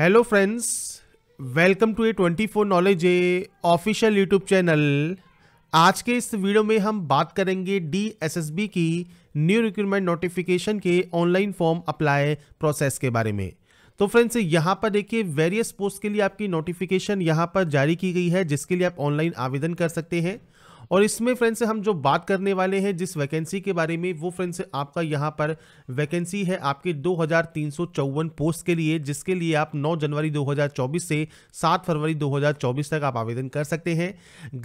hello friends welcome to A twenty four knowledge A official YouTube channel आज के इस video में हम बात करेंगे डी एस एस बी की न्यू रिक्रूटमेंट नोटिफिकेशन के ऑनलाइन फॉर्म अप्लाई प्रोसेस के बारे में तो फ्रेंड्स यहाँ पर देखिए वेरियस पोस्ट के लिए आपकी नोटिफिकेशन यहाँ पर जारी की गई है जिसके लिए आप ऑनलाइन आवेदन कर सकते हैं और इसमें फ्रेंड्स हम जो बात करने वाले हैं जिस वैकेंसी के बारे में वो फ्रेंड्स आपका यहाँ पर वैकेंसी है आपके दो पोस्ट के लिए जिसके लिए आप 9 जनवरी 2024 से 7 फरवरी 2024 तक आप आवेदन कर सकते हैं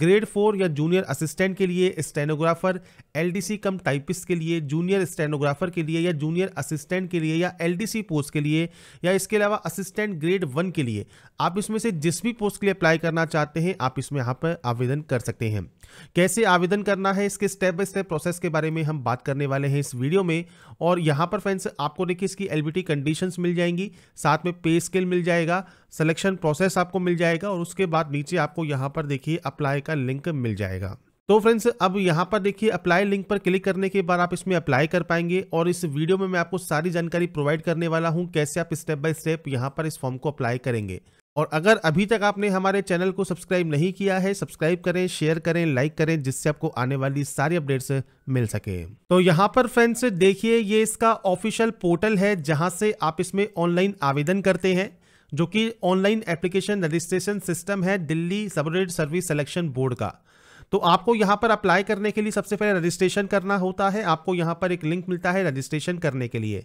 ग्रेड फोर या जूनियर असिस्टेंट के लिए स्टेनोग्राफर एल कम टाइपिस्ट के लिए जूनियर स्टेनोग्राफर के लिए या जूनियर असिस्टेंट के लिए या एल पोस्ट के लिए या इसके अलावा असिस्टेंट ग्रेड वन के लिए आप इसमें से जिस भी पोस्ट के लिए अप्लाई करना चाहते हैं आप इसमें यहाँ पर आवेदन कर सकते हैं कैसे आवेदन करना है इसके स्टेप बाय स्टेप प्रोसेस के बारे में हम बात करने वाले हैं इस वीडियो में और यहाँ पर फ्रेंड्स आपको देखिए इसकी एलबीटी कंडीशंस मिल जाएंगी साथ में पे स्केल मिल जाएगा सिलेक्शन प्रोसेस आपको मिल जाएगा और उसके बाद नीचे आपको यहाँ पर देखिए अप्लाई का लिंक मिल जाएगा तो फ्रेंड्स अब यहाँ पर देखिए अप्लाई लिंक पर क्लिक करने के बाद आप इसमें अप्लाई कर पाएंगे और इस वीडियो में मैं आपको सारी जानकारी प्रोवाइड करने वाला हूँ कैसे आप स्टेप बाय स्टेप यहाँ पर इस फॉर्म को अप्लाई करेंगे और अगर अभी तक आपने हमारे चैनल को सब्सक्राइब नहीं किया है सब्सक्राइब करें शेयर करें लाइक करें जिससे आपको आने वाली सारी अपडेट्स मिल सके तो यहाँ पर फ्रेंड्स देखिए ये इसका ऑफिशियल पोर्टल है जहाँ से आप इसमें ऑनलाइन आवेदन करते हैं जो कि ऑनलाइन एप्लीकेशन रजिस्ट्रेशन सिस्टम है Delhi subordinate service selection board का तो आपको यहाँ पर अप्लाई करने के लिए सबसे पहले रजिस्ट्रेशन करना होता है आपको यहाँ पर एक लिंक मिलता है रजिस्ट्रेशन करने के लिए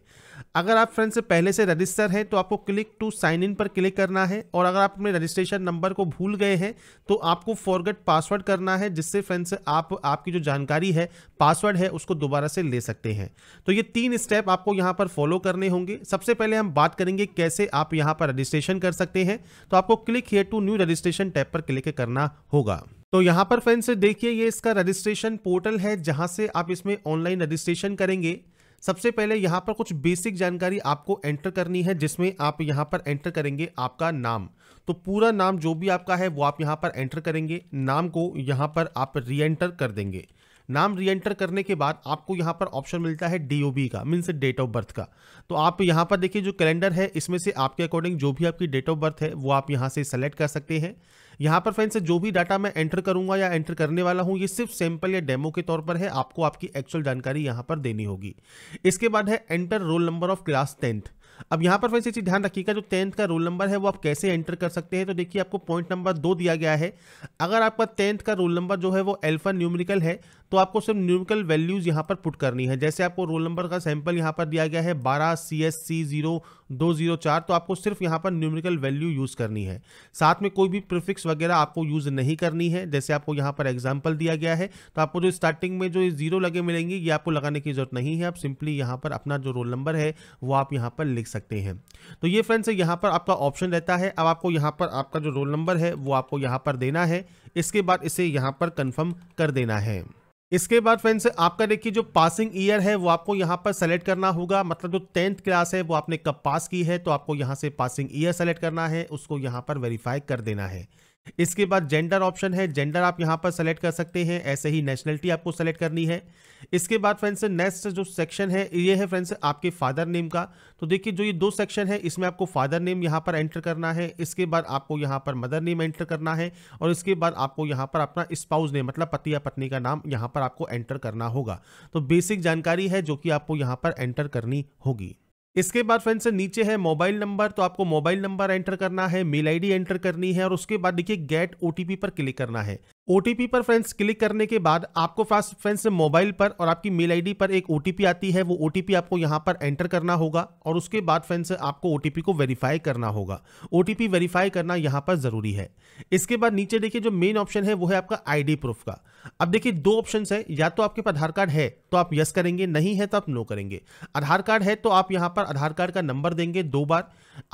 अगर आप फ्रेंड्स पहले से रजिस्टर हैं तो आपको क्लिक टू साइन इन पर क्लिक करना है और अगर आप अपने रजिस्ट्रेशन नंबर को भूल गए हैं तो आपको फॉरगेट पासवर्ड करना है जिससे फ्रेंड्स आप आपकी जो जानकारी है पासवर्ड है उसको दोबारा से ले सकते हैं तो ये तीन स्टेप आपको यहाँ पर फॉलो करने होंगे सबसे पहले हम बात करेंगे कैसे आप यहाँ पर रजिस्ट्रेशन कर सकते हैं तो आपको click here to new registration tab पर क्लिक करना होगा तो यहाँ पर फ्रेंड्स देखिए ये इसका रजिस्ट्रेशन पोर्टल है जहाँ से आप इसमें ऑनलाइन रजिस्ट्रेशन करेंगे सबसे पहले यहाँ पर कुछ बेसिक जानकारी आपको एंटर करनी है जिसमें आप यहाँ पर एंटर करेंगे आपका नाम तो पूरा नाम जो भी आपका है वो आप यहाँ पर एंटर करेंगे नाम को यहाँ पर आप री एंटर कर देंगे नाम री एंटर करने के बाद आपको यहाँ पर ऑप्शन मिलता है डी का मीन्स डेट ऑफ बर्थ का तो आप यहाँ पर देखिए जो कैलेंडर है इसमें से आपके अकॉर्डिंग जो भी आपकी डेट ऑफ बर्थ है वो आप यहाँ से सेलेक्ट कर सकते हैं यहाँ पर फ्रेंड्स जो भी डाटा मैं एंटर करूंगा या एंटर करने वाला हूँ ये सिर्फ सैंपल या डेमो के तौर पर है आपको आपकी एक्चुअल जानकारी यहाँ पर देनी होगी इसके बाद है enter roll number of class tenth अब यहाँ पर फ्रेंड्स ये चीज़ ध्यान रखिएगा जो टेंथ का रोल नंबर है वो आप कैसे एंटर कर सकते हैं तो देखिए आपको पॉइंट नंबर दो दिया गया है अगर आपका टेंथ का रोल नंबर जो है वो एल्फा न्यूमरिकल है तो आपको सिर्फ न्यूमिकल वैल्यूज यहाँ पर पुट करनी है जैसे आपको रोल नंबर का सैंपल यहाँ पर दिया गया है बारह सी एस सी जीरो दो जीरो चार तो आपको सिर्फ यहाँ पर न्यूमिकल वैल्यू यूज़ करनी है साथ में कोई भी प्रिफिक्स वगैरह आपको यूज़ नहीं करनी है जैसे आपको यहाँ पर एग्जाम्पल दिया गया है तो आपको जो स्टार्टिंग में जो जीरो लगे मिलेंगे ये आपको लगाने की जरूरत नहीं है आप सिंपली यहाँ पर अपना जो रोल नंबर है वो आप यहाँ पर लिख सकते हैं तो ये फ्रेंड्स यहाँ पर आपका ऑप्शन रहता है अब आपको यहाँ पर आपका जो रोल नंबर है वो आपको यहाँ पर देना है इसके बाद इसे यहाँ पर कन्फर्म कर देना है इसके बाद फ्रेंड्स आपका देखिए जो पासिंग ईयर है वो आपको यहाँ पर सेलेक्ट करना होगा मतलब जो टेंथ क्लास है वो आपने कब पास की है तो आपको यहाँ से पासिंग ईयर सेलेक्ट करना है उसको यहाँ पर वेरीफाई कर देना है इसके बाद जेंडर ऑप्शन है जेंडर आप यहाँ पर सेलेक्ट कर सकते हैं ऐसे ही नेशनलिटी आपको सेलेक्ट करनी है इसके बाद फ्रेंड्स नेक्स्ट जो सेक्शन है ये है फ्रेंड्स आपके फादर नेम का तो देखिए जो ये दो सेक्शन है इसमें आपको फादर नेम यहाँ पर एंटर करना है इसके बाद आपको यहाँ पर मदर नेम एंटर करना है और इसके बाद आपको यहाँ पर अपना स्पाउस नेम मतलब पति या पत्नी का नाम यहाँ पर आपको एंटर करना होगा तो बेसिक जानकारी है जो कि आपको यहाँ पर एंटर करनी होगी इसके बाद फ्रेंड्स नीचे है मोबाइल नंबर तो आपको मोबाइल नंबर एंटर करना है मेल आईडी एंटर करनी है और उसके बाद देखिए गेट ओटीपी पर क्लिक करना है ओ पर फ्रेंड्स क्लिक करने के बाद आपको फास्ट फ्रेंड्स मोबाइल पर और आपकी मेल आईडी पर एक ओ आती है वो ओ आपको यहाँ पर एंटर करना होगा और उसके बाद फ्रेंड्स आपको ओ को वेरीफाई करना होगा ओ वेरीफाई करना यहाँ पर ज़रूरी है इसके बाद नीचे देखिए जो मेन ऑप्शन है वो है आपका आई प्रूफ का अब देखिए दो ऑप्शन है या तो आपके पास आधार कार्ड है तो आप यस करेंगे नहीं है तो आप नो करेंगे आधार कार्ड है तो आप यहाँ पर आधार कार्ड का नंबर देंगे दो बार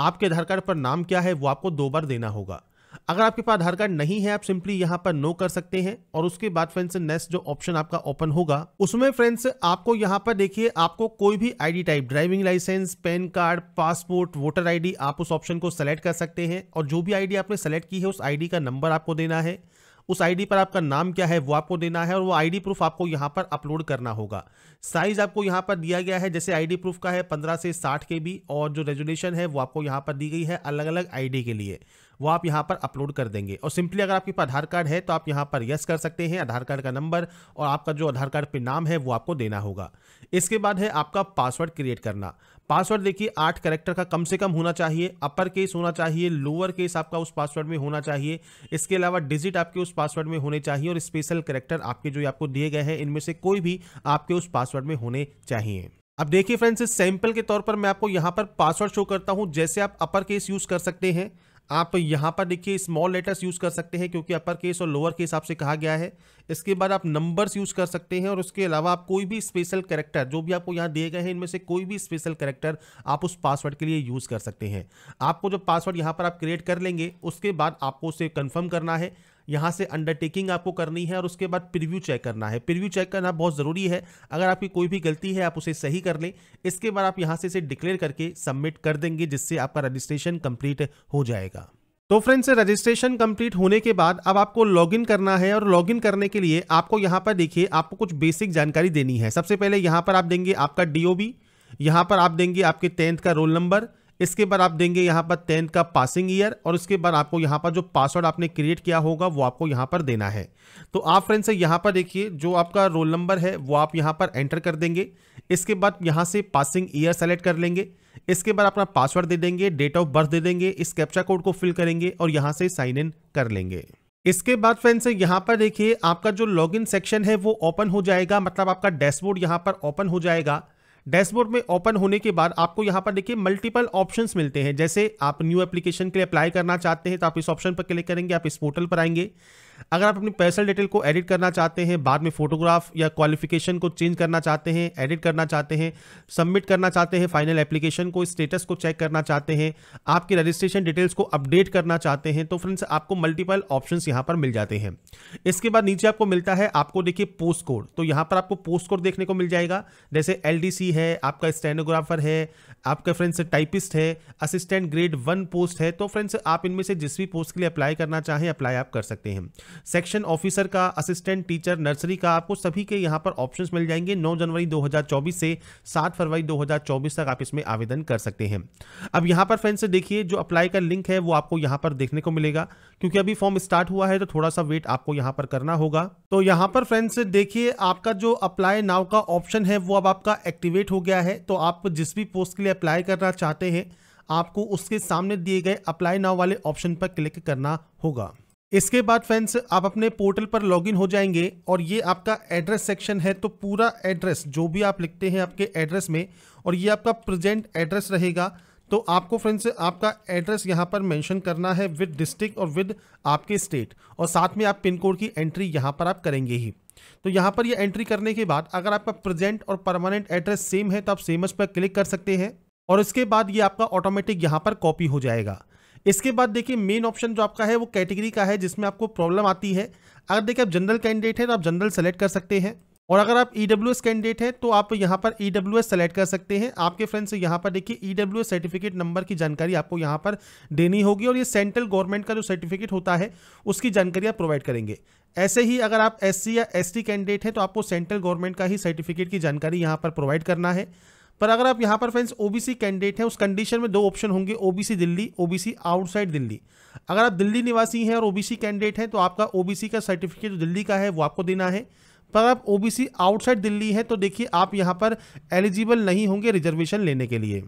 आपके आधार कार्ड पर नाम क्या है वो आपको दो बार देना होगा अगर आपके पास आधार कार्ड नहीं है आप सिंपली यहां पर नो कर सकते हैं और उसके बाद फ्रेंड्स नेक्स्ट जो ऑप्शन आपका ओपन होगा उसमें फ्रेंड्स आपको यहां पर देखिए आपको कोई भी ID type driving licence PAN card passport voter ID आप उस ऑप्शन को सेलेक्ट कर सकते हैं और जो भी आईडी आपने सेलेक्ट की है उस आईडी का नंबर आपको देना है उस आईडी पर आपका नाम क्या है वो आपको देना है और वो आईडी प्रूफ आपको यहाँ पर अपलोड करना होगा साइज आपको यहाँ पर दिया गया है जैसे आईडी प्रूफ का है 15 से 60 के बी और जो रेजुलेशन है वो आपको यहाँ पर दी गई है अलग अलग आईडी के लिए वो आप यहाँ पर अपलोड कर देंगे और सिंपली अगर आपके पास आधार कार्ड है तो आप यहाँ पर यस कर सकते हैं आधार कार्ड का नंबर और आपका जो आधार कार्ड पे नाम है वो आपको देना होगा इसके बाद है आपका पासवर्ड क्रिएट करना पासवर्ड देखिए आठ करेक्टर का कम से कम होना चाहिए अपर केस होना चाहिए लोअर केस आपका उस पासवर्ड में होना चाहिए इसके अलावा डिजिट आपके उस पासवर्ड में होने चाहिए और स्पेशल करेक्टर आपके जो आपको दिए गए हैं इनमें से कोई भी आपके उस पासवर्ड में होने चाहिए अब देखिए फ्रेंड्स सैंपल के तौर पर मैं आपको यहाँ पर पासवर्ड शो करता हूँ जैसे आप अपर केस यूज कर सकते हैं आप यहाँ पर देखिए स्मॉल लेटर्स यूज़ कर सकते हैं क्योंकि अपर केस और लोअर केस आपसे कहा गया है इसके बाद आप नंबर्स यूज़ कर सकते हैं और उसके अलावा आप कोई भी स्पेशल करेक्टर जो भी आपको यहाँ दिए गए हैं इनमें से कोई भी स्पेशल करेक्टर आप उस पासवर्ड के लिए यूज़ कर सकते हैं आपको जो पासवर्ड यहाँ पर आप क्रिएट कर लेंगे उसके बाद आपको उसे कन्फर्म करना है यहाँ से अंडरटेकिंग आपको करनी है और उसके बाद प्रिव्यू चेक करना है प्रिव्यू चेक करना बहुत ज़रूरी है अगर आपकी कोई भी गलती है आप उसे सही कर लें इसके बाद आप यहाँ से इसे डिक्लेयर करके सबमिट कर देंगे जिससे आपका रजिस्ट्रेशन कंप्लीट हो जाएगा तो फ्रेंड्स रजिस्ट्रेशन कंप्लीट होने के बाद अब आपको लॉगिन करना है और लॉगिन करने के लिए आपको यहां पर देखिए आपको कुछ बेसिक जानकारी देनी है सबसे पहले यहां पर आप देंगे आपका डीओबी यहां पर आप देंगे आपके टेंथ का रोल नंबर इसके बाद आप देंगे यहाँ पर टेंथ का पासिंग ईयर और उसके बाद आपको यहाँ पर जो पासवर्ड आपने क्रिएट किया होगा वो आपको यहाँ पर देना है तो आप फ्रेंड्स यहाँ पर देखिए जो आपका रोल नंबर है वो आप यहाँ पर एंटर कर देंगे इसके बाद यहाँ से पासिंग ईयर सेलेक्ट कर लेंगे इसके बाद अपना पासवर्ड दे देंगे डेट ऑफ बर्थ दे देंगे इस कैप्चा कोड को फिल करेंगे और यहाँ से साइन इन कर लेंगे इसके बाद फ्रेंड्स यहाँ पर देखिए आपका जो लॉगिन सेक्शन है वो ओपन हो जाएगा मतलब आपका डैशबोर्ड यहाँ पर ओपन हो जाएगा डैशबोर्ड में ओपन होने के बाद आपको यहाँ पर देखिए मल्टीपल ऑप्शंस मिलते हैं जैसे आप न्यू एप्लीकेशन के लिए अप्लाई करना चाहते हैं तो आप इस ऑप्शन पर क्लिक करेंगे आप इस पोर्टल पर आएंगे अगर आप अपनी पर्सनल डिटेल को एडिट करना चाहते हैं बाद में फोटोग्राफ या क्वालिफिकेशन को चेंज करना चाहते हैं एडिट करना चाहते हैं सबमिट करना चाहते हैं फाइनल एप्लीकेशन को स्टेटस को चेक करना चाहते हैं आपकी रजिस्ट्रेशन डिटेल्स को अपडेट करना चाहते हैं तो फ्रेंड्स आपको मल्टीपल ऑप्शन यहां पर मिल जाते हैं इसके बाद नीचे आपको मिलता है आपको देखिए पोस्ट कोड तो यहां पर आपको पोस्ट कोड देखने को मिल जाएगा जैसे एल है आपका स्टेनोग्राफर है आपका फ्रेंड्स टाइपिस्ट है असिस्टेंट ग्रेड वन पोस्ट है तो फ्रेंड्स आप इनमें से जिस भी पोस्ट के लिए अप्लाई करना चाहें अप्लाई आप कर सकते हैं सेक्शन ऑफिसर का असिस्टेंट टीचर नर्सरी का आपको सभी के यहाँ पर ऑप्शंस मिल जाएंगे 9 जनवरी 2024 से 7 फरवरी 2024 तक आप इसमें आवेदन कर सकते हैं अब यहाँ पर फ्रेंड्स देखिए जो अप्लाई का लिंक है वो आपको यहाँ पर देखने को मिलेगा क्योंकि अभी फॉर्म स्टार्ट हुआ है तो थोड़ा सा वेट आपको यहाँ पर करना होगा तो यहाँ पर फ्रेंड्स देखिए आपका जो अप्लाई नाव का ऑप्शन है वो अब आपका एक्टिवेट हो गया है तो आप जिस भी पोस्ट के लिए अप्लाई करना चाहते हैं आपको उसके सामने दिए गए अप्लाई नाव वाले ऑप्शन पर क्लिक करना होगा इसके बाद फ्रेंड्स आप अपने पोर्टल पर लॉगिन हो जाएंगे और ये आपका एड्रेस सेक्शन है तो पूरा एड्रेस जो भी आप लिखते हैं आपके एड्रेस में और ये आपका प्रेजेंट एड्रेस रहेगा तो आपको फ्रेंड्स आपका एड्रेस यहाँ पर मेंशन करना है विद डिस्ट्रिक्ट और विद आपके स्टेट और साथ में आप पिन कोड की एंट्री यहाँ पर आप करेंगे ही तो यहाँ पर ये एंट्री करने के बाद अगर आपका प्रजेंट और परमानेंट एड्रेस सेम है तो आप सेमस पर क्लिक कर सकते हैं और इसके बाद ये आपका ऑटोमेटिक यहाँ पर कॉपी हो जाएगा इसके बाद देखिए मेन ऑप्शन जो आपका है वो कैटेगरी का है जिसमें आपको प्रॉब्लम आती है अगर देखिए आप जनरल कैंडिडेट हैं तो आप जनरल सेलेक्ट कर सकते हैं और अगर आप ई कैंडिडेट हैं तो आप यहाँ पर ई डब्ल्यू सेलेक्ट कर सकते हैं आपके फ्रेंड्स यहाँ पर देखिए ई सर्टिफिकेट नंबर की जानकारी आपको यहाँ पर देनी होगी और ये सेंट्रल गवर्नमेंट का जो सर्टिफिकेट होता है उसकी जानकारी आप प्रोवाइड करेंगे ऐसे ही अगर आप एस या एस कैंडिडेट हैं तो आपको सेंट्रल गवर्नमेंट का ही सर्टिफिकेट की जानकारी यहाँ पर प्रोवाइड करना है पर अगर आप यहाँ पर फ्रेंड्स ओबीसी कैंडिडेट हैं उस कंडीशन में दो ऑप्शन होंगे OBC Delhi OBC outside Delhi अगर आप दिल्ली निवासी हैं और ओबीसी कैंडिडेट हैं तो आपका ओबीसी का सर्टिफिकेट जो दिल्ली का है वो आपको देना है पर आप ओबीसी आउटसाइड दिल्ली हैं तो देखिए आप यहाँ पर एलिजिबल नहीं होंगे रिजर्वेशन लेने के लिए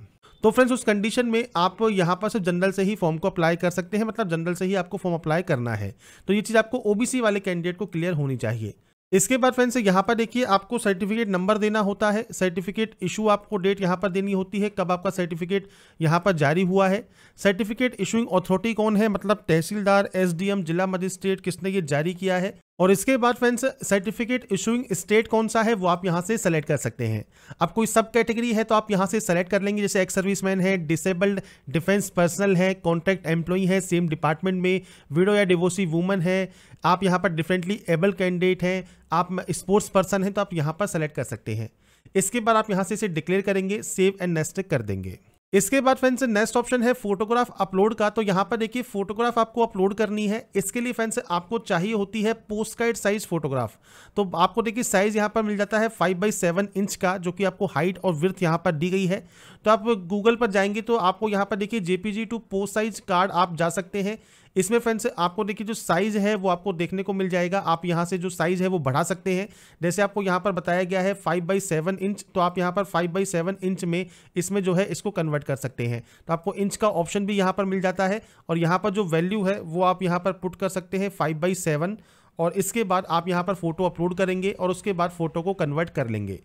तो फ्रेंड्स उस कंडीशन में आप यहाँ पर सिर्फ जनरल से ही फॉर्म को अप्लाई कर सकते हैं मतलब जनरल से ही आपको फॉर्म अप्लाई करना है तो ये चीज़ आपको ओबीसी वाले कैंडिडेट को क्लियर होनी चाहिए इसके बाद फ्रेंड्स यहाँ पर देखिए आपको सर्टिफिकेट नंबर देना होता है सर्टिफिकेट इशू आपको डेट यहाँ पर देनी होती है कब आपका सर्टिफिकेट यहाँ पर जारी हुआ है सर्टिफिकेट इशूइंग अथॉरिटी कौन है मतलब तहसीलदार एसडीएम जिला मजिस्ट्रेट किसने ये जारी किया है और इसके बाद फ्रेंड्स सर्टिफिकेट इशूइंग स्टेट कौन सा है वो आप यहाँ से सेलेक्ट कर सकते हैं अब कोई सब कैटेगरी है तो आप यहाँ से सेलेक्ट कर लेंगे जैसे एक्स सर्विसमैन है डिसेबल्ड डिफेंस पर्सनल है कॉन्ट्रैक्ट एम्प्लॉई है सेम डिपार्टमेंट में विडो या डिवोसी वूमन है आप यहाँ पर डिफरेंटली एबल कैंडिडेट हैं आप स्पोर्ट्स पर्सन हैं तो आप यहाँ पर सेलेक्ट कर सकते हैं इसके बाद आप यहाँ से इसे डिक्लेयर करेंगे सेव एंड नेस्टिक कर देंगे इसके बाद फ्रेंड्स नेक्स्ट ऑप्शन है फोटोग्राफ अपलोड का तो यहाँ पर देखिए फोटोग्राफ आपको अपलोड करनी है इसके लिए फ्रेंड्स आपको चाहिए होती है पोस्ट कार्ड साइज फोटोग्राफ तो आपको देखिए साइज यहाँ पर मिल जाता है फाइव बाई सेवन इंच का जो कि आपको हाइट और विर्थ यहाँ पर दी गई है तो आप गूगल पर जाएंगे तो आपको यहाँ पर देखिए JPG to post size card आप जा सकते हैं इसमें फ्रेंड्स आपको देखिए जो साइज है वो आपको देखने को मिल जाएगा आप यहाँ से जो साइज है वो बढ़ा सकते हैं जैसे आपको यहाँ पर बताया गया है फाइव बाई सेवन इंच तो आप यहाँ पर फाइव बाई सेवन इंच में इसमें जो है इसको कन्वर्ट कर सकते हैं तो आपको इंच का ऑप्शन भी यहाँ पर मिल जाता है और यहाँ पर जो वैल्यू है वो आप यहाँ पर पुट कर सकते हैं फाइव बाई सेवन और इसके बाद आप यहाँ पर फ़ोटो अपलोड करेंगे और उसके बाद फ़ोटो को कन्वर्ट कर लेंगे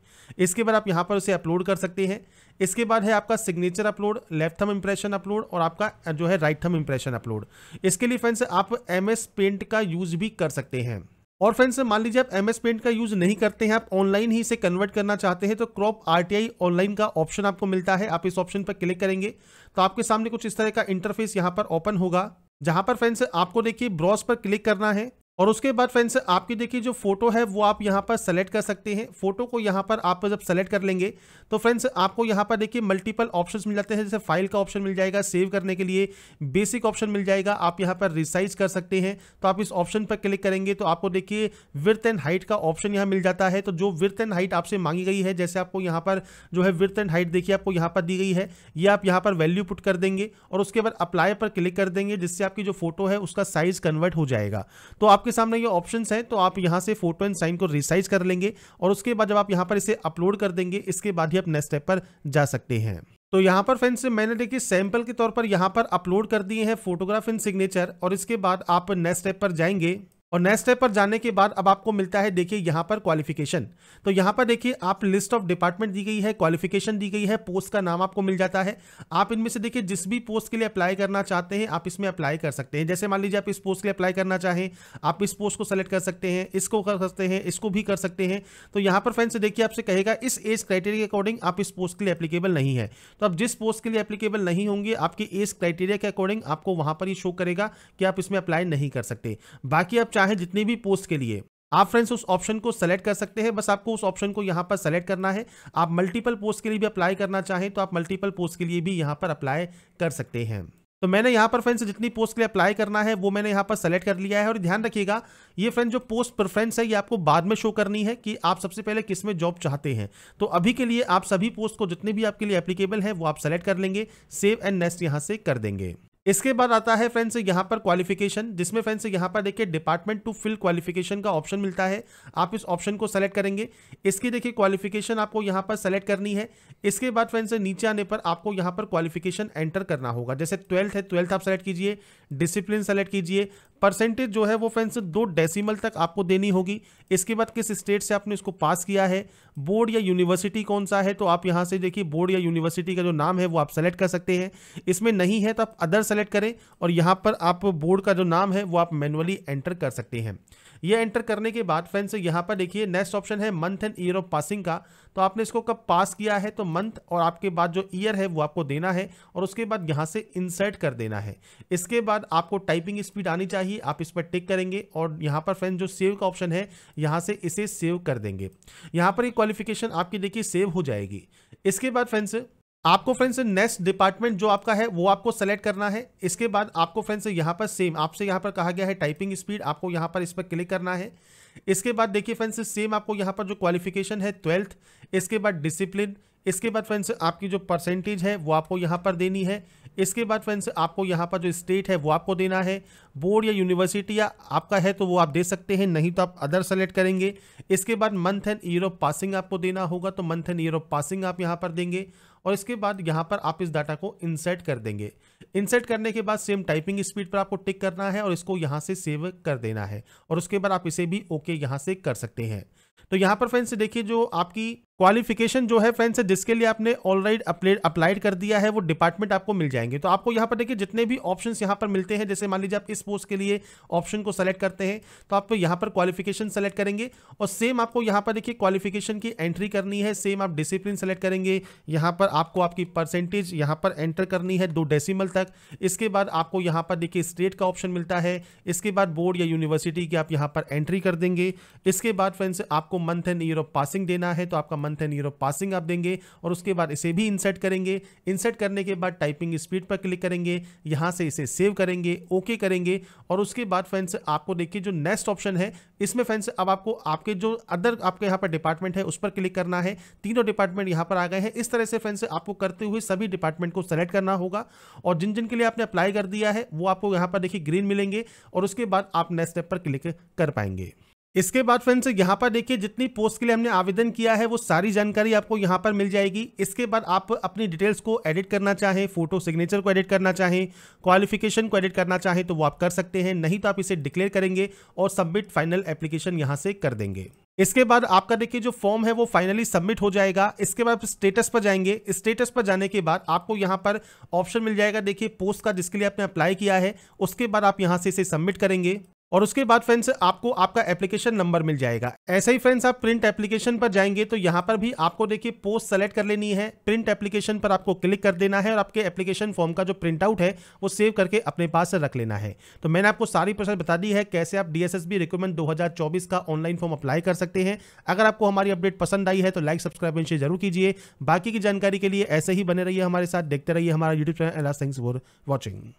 इसके बाद आप यहाँ पर उसे अपलोड कर सकते हैं इसके बाद है आपका signature upload left thumb impression upload और आपका जो है राइट थम इम्प्रेशन अपलोड इसके लिए फ्रेंड्स आप एम एस पेंट का यूज़ भी कर सकते हैं और फ्रेंड्स मान लीजिए आप एम एस पेंट का यूज़ नहीं करते हैं आप ऑनलाइन ही इसे कन्वर्ट करना चाहते हैं तो क्रॉप आरटीआई ऑनलाइन का ऑप्शन आपको मिलता है आप इस ऑप्शन पर क्लिक करेंगे तो आपके सामने कुछ इस तरह का इंटरफेस यहाँ पर ओपन होगा जहां पर फ्रेंड्स आपको देखिए ब्रॉस पर क्लिक करना है और उसके बाद फ्रेंड्स आपकी देखिए जो फोटो है वो आप यहाँ पर सेलेक्ट कर सकते हैं फोटो को यहाँ पर आप जब सेलेक्ट कर लेंगे तो फ्रेंड्स आपको यहाँ पर देखिए मल्टीपल ऑप्शंस मिल जाते हैं जैसे फाइल का ऑप्शन मिल जाएगा सेव करने के लिए बेसिक ऑप्शन मिल जाएगा आप यहाँ पर रिसाइज कर सकते हैं तो आप इस ऑप्शन पर क्लिक करेंगे तो आपको देखिए विर्थ एंड हाइट का ऑप्शन यहाँ मिल जाता है तो जो विर्थ एंड हाइट आपसे मांगी गई है जैसे आपको यहाँ पर जो है विर्थ एंड हाइट देखिए आपको यहाँ पर दी गई है ये आप यहाँ पर वैल्यू पुट कर देंगे और उसके बाद अप्लाई पर क्लिक कर देंगे जिससे आपकी जो फोटो है उसका साइज कन्वर्ट हो जाएगा तो आप आपके सामने ये ऑप्शंस हैं तो आप यहाँ से फोटो एंड साइन को रिसाइज कर लेंगे और उसके बाद जब आप यहाँ पर इसे अपलोड कर देंगे इसके बाद ही आप नेक्स्ट स्टेप पर जा सकते हैं तो यहाँ पर फ्रेंड्स मैंने देखिए सैंपल के तौर पर यहाँ पर अपलोड कर दिए हैं फोटोग्राफ इन सिग्नेचर और इसके बाद आप नेक्स्ट स्टेप पर जाएंगे और नेक्स्ट स्टेप पर जाने के बाद अब आपको मिलता है देखिए यहाँ पर क्वालिफिकेशन तो यहाँ पर देखिए आप लिस्ट ऑफ डिपार्टमेंट दी गई है क्वालिफिकेशन दी गई है पोस्ट का नाम आपको मिल जाता है आप इनमें से देखिए जिस भी पोस्ट के लिए अप्लाई करना चाहते हैं आप इसमें अप्लाई कर सकते हैं जैसे मान लीजिए आप इस पोस्ट के लिए अप्लाई करना चाहें आप इस पोस्ट को सेलेक्ट कर सकते हैं इसको कर सकते हैं इसको भी कर सकते हैं तो यहाँ पर फ्रेंड्स देखिए आपसे कहेगा इस एज क्राइटेरिया के अकॉर्डिंग आप इस पोस्ट के लिए अपलीकेबल नहीं है तो आप जिस पोस्ट के लिए अप्लीकेबल नहीं होंगे आपकी एज क्राइटेरिया के अकॉर्डिंग आपको वहाँ पर ही शो करेगा कि आप इसमें अप्लाई नहीं कर सकते बाकी आप चाहे जितनी भी पोस्ट के लिए आप फ्रेंड्स उस ऑप्शन को सेलेक्ट कर सकते हैं बस आपको उस ऑप्शन को यहाँ पर सेलेक्ट करना है आप मल्टीपल पोस्ट के लिए भी अप्लाई करना चाहें तो आप मल्टीपल पोस्ट के लिए भी यहाँ पर अप्लाई कर सकते हैं तो मैंने यहाँ पर फ्रेंड्स जितनी पोस्ट के लिए अप्लाई करना है वो मैंने यहाँ पर सेलेक्ट कर लिया है और ध्यान रखिएगा ये फ्रेंड जो पोस्ट प्रेफरेंस है ये आपको बाद में शो करनी है कि आप सबसे पहले किस में जॉब चाहते हैं तो अभी के लिए आप सभी पोस्ट को जितने भी आपके लिए एप्लीकेबल है वो आप सेलेक्ट कर लेंगे सेव एंड नेक्स्ट यहाँ से कर देंगे इसके बाद आता है फ्रेंड्स यहाँ पर क्वालिफिकेशन जिसमें फ्रेंड्स यहाँ पर देखिए डिपार्टमेंट टू फिल क्वालिफिकेशन का ऑप्शन मिलता है आप इस ऑप्शन को सेलेक्ट करेंगे इसकी देखिए क्वालिफिकेशन आपको यहाँ पर सेलेक्ट करनी है इसके बाद फ्रेंड्स नीचे आने पर आपको यहाँ पर क्वालिफिकेशन एंटर करना होगा जैसे ट्वेल्थ है ट्वेल्थ आप सेलेक्ट कीजिए डिसिप्लिन सेलेक्ट कीजिए परसेंटेज जो है वो फ्रेंड्स दो डेसिमल तक आपको देनी होगी इसके बाद किस स्टेट से आपने इसको पास किया है बोर्ड या यूनिवर्सिटी कौन सा है तो आप यहाँ से देखिए बोर्ड या यूनिवर्सिटी का जो नाम है वो आप सेलेक्ट कर सकते हैं इसमें नहीं है तो आप अदर सेलेक्ट करें और यहाँ पर आप बोर्ड का जो नाम है वो आप मैनुअली एंटर कर सकते हैं ये एंटर करने के बाद फ्रेंड्स यहाँ पर देखिए नेक्स्ट ऑप्शन है month and year of passing का तो आपने इसको कब पास किया है तो मंथ और आपके बाद जो ईयर है वो आपको देना है और उसके बाद यहाँ से इंसर्ट कर देना है इसके बाद आपको टाइपिंग स्पीड आनी चाहिए चाहिए आप इस पर टिक करेंगे और यहाँ पर फ्रेंड जो सेव का ऑप्शन है यहाँ से इसे सेव कर देंगे यहाँ पर ये क्वालिफिकेशन आपकी देखिए सेव हो जाएगी इसके बाद फ्रेंड्स आपको फ्रेंड्स नेक्स्ट डिपार्टमेंट जो आपका है वो आपको सेलेक्ट करना है इसके बाद आपको फ्रेंड्स यहाँ पर सेम आपसे यहाँ पर कहा गया है टाइपिंग स्पीड आपको यहाँ पर इस पर क्लिक करना है इसके बाद देखिए फ्रेंड्स सेम आपको यहाँ पर जो क्वालिफिकेशन है ट्वेल्थ इसके बाद डिसिप्लिन इसके बाद फ्रेंड्स आपकी जो परसेंटेज है वो आपको यहाँ पर देनी है इसके बाद फ्रेंड्स आपको यहाँ पर जो स्टेट है वो आपको देना है बोर्ड या यूनिवर्सिटी या आपका है तो वो आप दे सकते हैं नहीं तो आप अदर सेलेक्ट करेंगे इसके बाद month and year of passing आपको देना होगा तो month and year of passing आप यहाँ पर देंगे और इसके बाद यहाँ पर आप इस डाटा को इंसर्ट कर देंगे इंसर्ट करने के बाद सेम टाइपिंग स्पीड पर आपको टिक करना है और इसको यहाँ से सेव कर देना है और उसके बाद आप इसे भी ओके यहाँ से कर सकते हैं तो यहाँ पर फ्रेंड्स देखिए जो आपकी क्वालिफिकेशन जो है फ्रेंड्स जिसके लिए आपने ऑलराइड अप्लाइड कर दिया है वो डिपार्टमेंट आपको मिल जाएंगे तो आपको यहाँ पर देखिए जितने भी ऑप्शन यहाँ पर मिलते हैं जैसे मान लीजिए आप इस पोस्ट के लिए ऑप्शन को सेलेक्ट करते हैं तो आपको यहाँ पर क्वालिफिकेशन सेलेक्ट करेंगे और सेम आपको यहाँ पर देखिए क्वालिफिकेशन की एंट्री करनी है सेम आप डिसिप्लिन सेलेक्ट करेंगे यहाँ पर आपको आपकी परसेंटेज यहाँ पर एंटर करनी है दो डेसिमल तक इसके बाद आपको यहाँ पर देखिए स्टेट का ऑप्शन मिलता है इसके बाद बोर्ड या यूनिवर्सिटी की आप यहाँ पर एंट्री कर देंगे इसके बाद फ्रेंड्स आपको month and year of passing देना है तो आपका month month and year of passing आप देंगे और उसके बाद इसे भी इंसर्ट करेंगे इंसर्ट करने के बाद टाइपिंग स्पीड पर क्लिक करेंगे यहाँ से इसे सेव करेंगे ओके करेंगे और उसके बाद फ्रेंड्स आपको देखिए जो नेक्स्ट ऑप्शन है इसमें फ्रेंड्स अब आपको आपके जो अदर आपके यहाँ पर डिपार्टमेंट है उस पर क्लिक करना है तीनों डिपार्टमेंट यहाँ पर आ गए हैं इस तरह से फ्रेंड्स आपको करते हुए सभी डिपार्टमेंट को सेलेक्ट करना होगा और जिन जिनके लिए आपने अप्लाई कर दिया है वो आपको यहाँ पर देखिए ग्रीन मिलेंगे और उसके बाद आप नेक्स्ट स्टेप पर क्लिक कर पाएंगे इसके बाद फ्रेंड्स यहाँ पर देखिए जितनी पोस्ट के लिए हमने आवेदन किया है वो सारी जानकारी आपको यहाँ पर मिल जाएगी इसके बाद आप अपनी डिटेल्स को एडिट करना चाहें फोटो सिग्नेचर को एडिट करना चाहें क्वालिफिकेशन को एडिट करना चाहें तो वो आप कर सकते हैं नहीं तो आप इसे डिक्लेयर करेंगे और सबमिट फाइनल एप्लीकेशन यहाँ से कर देंगे इसके बाद आपका देखिए जो फॉर्म है वो फाइनली सबमिट हो जाएगा इसके बाद स्टेटस पर जाएंगे स्टेटस पर जाने के बाद आपको यहाँ पर ऑप्शन मिल जाएगा देखिए पोस्ट का जिसके लिए आपने अप्लाई किया है उसके बाद आप यहाँ से इसे सबमिट करेंगे और उसके बाद फ्रेंड्स आपको आपका एप्लीकेशन नंबर मिल जाएगा ऐसे ही फ्रेंड्स आप प्रिंट एप्लीकेशन पर जाएंगे तो यहाँ पर भी आपको देखिए पोस्ट सेलेक्ट कर लेनी है प्रिंट एप्लीकेशन पर आपको क्लिक कर देना है और आपके एप्लीकेशन फॉर्म का जो प्रिंट आउट है वो सेव करके अपने पास रख लेना है तो मैंने आपको सारी प्रोसेस बता दी है कैसे आप डीएसएसबी हजार चौबीस का ऑनलाइन फॉर्म अप्लाई कर सकते हैं अगर आपको हमारी अपडेट पसंद आई है तो लाइक सब्सक्राइब एंड शेयर जरूर कीजिए बाकी की जानकारी के लिए ऐसे ही बने रहिए हमारे साथ देखते रहिए हमारा YouTube channel thanks for watching